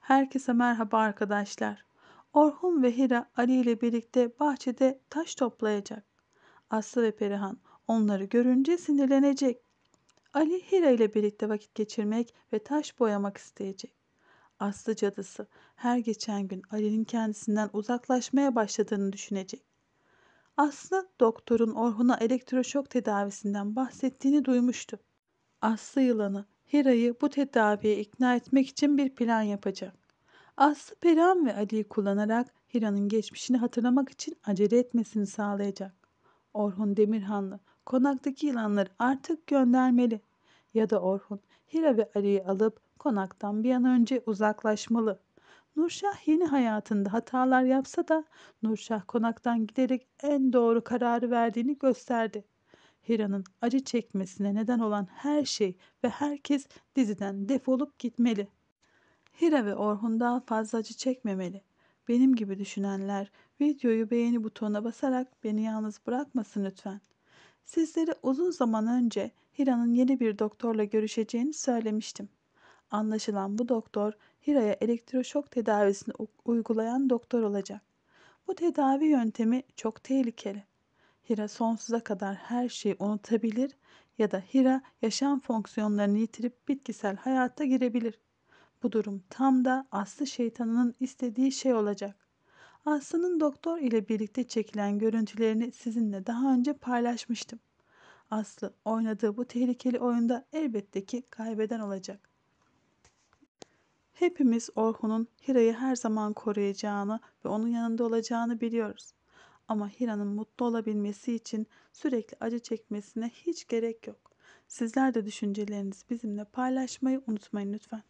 Herkese merhaba arkadaşlar. Orhun ve Hira Ali ile birlikte bahçede taş toplayacak. Aslı ve Perihan onları görünce sinirlenecek. Ali Hira ile birlikte vakit geçirmek ve taş boyamak isteyecek. Aslı cadısı her geçen gün Ali'nin kendisinden uzaklaşmaya başladığını düşünecek. Aslı doktorun Orhun'a elektroşok tedavisinden bahsettiğini duymuştu. Aslı yılanı Hira'yı bu tedaviye ikna etmek için bir plan yapacak. Aslı Perihan ve Ali'yi kullanarak Hira'nın geçmişini hatırlamak için acele etmesini sağlayacak. Orhun Demirhanlı konaktaki yılanları artık göndermeli. Ya da Orhun Hira ve Ali'yi alıp konaktan bir an önce uzaklaşmalı. Nurşah yeni hayatında hatalar yapsa da Nurşah konaktan giderek en doğru kararı verdiğini gösterdi. Hira'nın acı çekmesine neden olan her şey ve herkes diziden defolup gitmeli. Hira ve Orhun daha fazla acı çekmemeli. Benim gibi düşünenler videoyu beğeni butonuna basarak beni yalnız bırakmasın lütfen. Sizlere uzun zaman önce Hira'nın yeni bir doktorla görüşeceğini söylemiştim. Anlaşılan bu doktor Hira'ya elektroşok tedavisini uygulayan doktor olacak. Bu tedavi yöntemi çok tehlikeli. Hira sonsuza kadar her şeyi unutabilir ya da Hira yaşam fonksiyonlarını yitirip bitkisel hayata girebilir. Bu durum tam da Aslı şeytanının istediği şey olacak. Aslı'nın doktor ile birlikte çekilen görüntülerini sizinle daha önce paylaşmıştım. Aslı oynadığı bu tehlikeli oyunda elbette ki kaybeden olacak. Hepimiz Orhun'un Hira'yı her zaman koruyacağını ve onun yanında olacağını biliyoruz. Ama Hira'nın mutlu olabilmesi için sürekli acı çekmesine hiç gerek yok. Sizler de düşüncelerinizi bizimle paylaşmayı unutmayın lütfen.